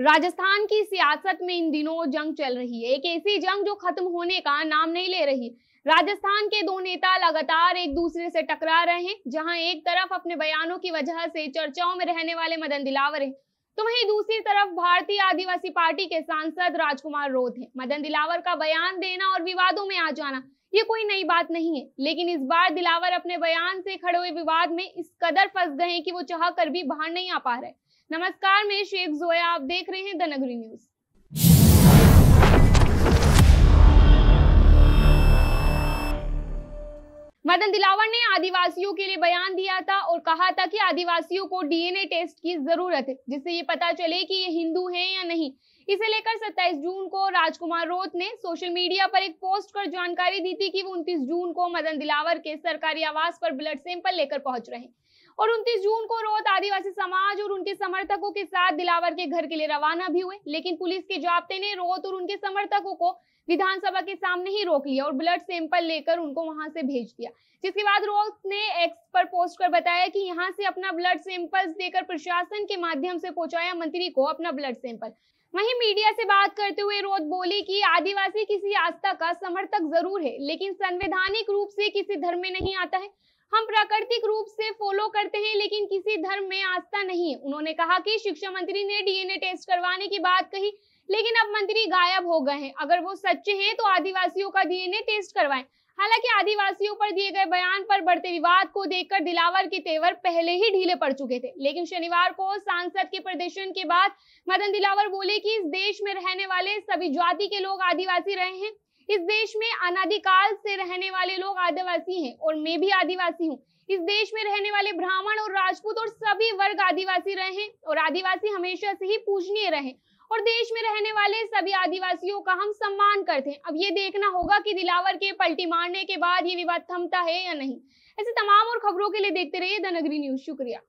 राजस्थान की सियासत में इन दिनों जंग चल रही है एक ऐसी जंग जो खत्म होने का नाम नहीं ले रही राजस्थान के दो नेता लगातार एक दूसरे से टकरा रहे हैं जहां एक तरफ अपने बयानों की वजह से चर्चाओं में रहने वाले मदन दिलावर हैं तो वहीं दूसरी तरफ भारतीय आदिवासी पार्टी के सांसद राजकुमार रोध हैं मदन दिलावर का बयान देना और विवादों में आ जाना ये कोई नई बात नहीं है लेकिन इस बार दिलावर अपने बयान से खड़े हुए विवाद में इस कदर फंस गए हैं कि वो चाह कर भी बाहर नहीं आ पा रहे नमस्कार मैं शेख जोया आप देख रहे हैं द नगरी न्यूज मदन दिलावर ने आदिवासियों के लिए बयान दिया था और कहा था कि आदिवासियों को डीएनए टेस्ट की जरूरत है जिससे ये पता चले कि ये हिंदू हैं या नहीं इसे लेकर 27 जून को राजकुमार रोत ने सोशल मीडिया पर एक पोस्ट कर जानकारी दी थी कि वो 29 जून को मदन दिलावर के सरकारी आवास पर ब्लड सैंपल लेकर पहुंच रहे और 29 जून को रोहत आदिवासी समाज और उनके समर्थकों के साथ दिलावर के घर के लिए रवाना भी हुए लेकिन पुलिस के जाब्ते ने रोहत और उनके समर्थकों को विधानसभा के सामने ही रोक लिया और ब्लड सैंपल लेकर उनको वहां से भेज दिया जिसके बाद रोहत ने एक्स पर पोस्ट कर बताया कि यहाँ से अपना ब्लड सैंपल देकर प्रशासन के माध्यम से पहुंचाया मंत्री को अपना ब्लड सैंपल वहीं मीडिया से बात करते हुए रोहत बोली कि आदिवासी किसी आस्था का समर्थक जरूर है लेकिन संवैधानिक रूप से किसी धर्म में नहीं आता है हम प्राकृतिक रूप से फॉलो करते हैं लेकिन किसी धर्म में आस्था नहीं उन्होंने कहा कि शिक्षा मंत्री ने डीएनए टेस्ट करवाने की बात कही लेकिन अब मंत्री गायब हो गए हैं अगर वो सच्चे हैं तो आदिवासियों का डीएनए टेस्ट करवाएं हालांकि आदिवासियों पर दिए गए बयान पर बढ़ते विवाद को देखकर दिलावर के तेवर पहले ही ढीले पड़ चुके थे लेकिन शनिवार को सांसद के प्रदर्शन के बाद मदन दिलावर बोले कि इस देश में रहने वाले सभी जाति के लोग आदिवासी रहे हैं इस देश में अनाधिकाल से रहने वाले लोग आदिवासी हैं और मैं भी आदिवासी हूँ इस देश में रहने वाले ब्राह्मण और राजपूत और सभी वर्ग आदिवासी रहे हैं और आदिवासी हमेशा से ही पूजनीय रहे और देश में रहने वाले सभी आदिवासियों का हम सम्मान करते हैं अब ये देखना होगा कि दिलावर के पलटी मारने के बाद ये विवाद थमता है या नहीं ऐसे तमाम और खबरों के लिए देखते रहिए द नगरी न्यूज शुक्रिया